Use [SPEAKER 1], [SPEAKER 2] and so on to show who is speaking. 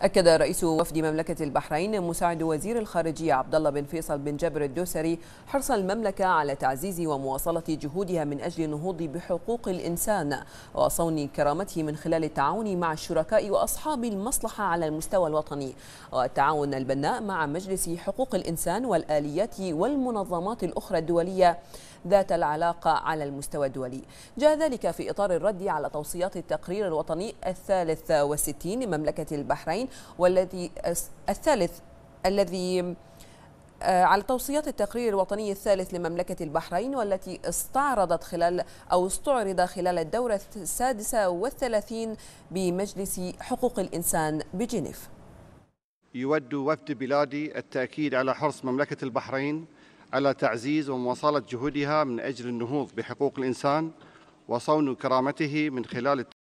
[SPEAKER 1] أكد رئيس وفد مملكة البحرين مساعد وزير الخارجية عبد الله بن فيصل بن جبر الدوسري
[SPEAKER 2] حرص المملكة على تعزيز ومواصلة جهودها من أجل النهوض بحقوق الإنسان وصون كرامته من خلال التعاون مع الشركاء وأصحاب المصلحة على المستوى الوطني والتعاون البناء مع مجلس حقوق الإنسان والآليات والمنظمات الأخرى الدولية ذات العلاقة على المستوى الدولي جاء ذلك في إطار الرد على توصيات التقرير الوطني الثالث والستين لمملكة البحرين والذي الثالث الذي آه، على توصيات التقرير الوطني الثالث لمملكة البحرين والتي استعرضت خلال أو استعرض خلال الدورة السادسة والثلاثين بمجلس حقوق الإنسان بجنيف
[SPEAKER 3] يود وفد بلادي التأكيد على حرص مملكة البحرين على تعزيز ومواصلة جهودها من أجل النهوض بحقوق الإنسان وصون كرامته
[SPEAKER 4] من خلال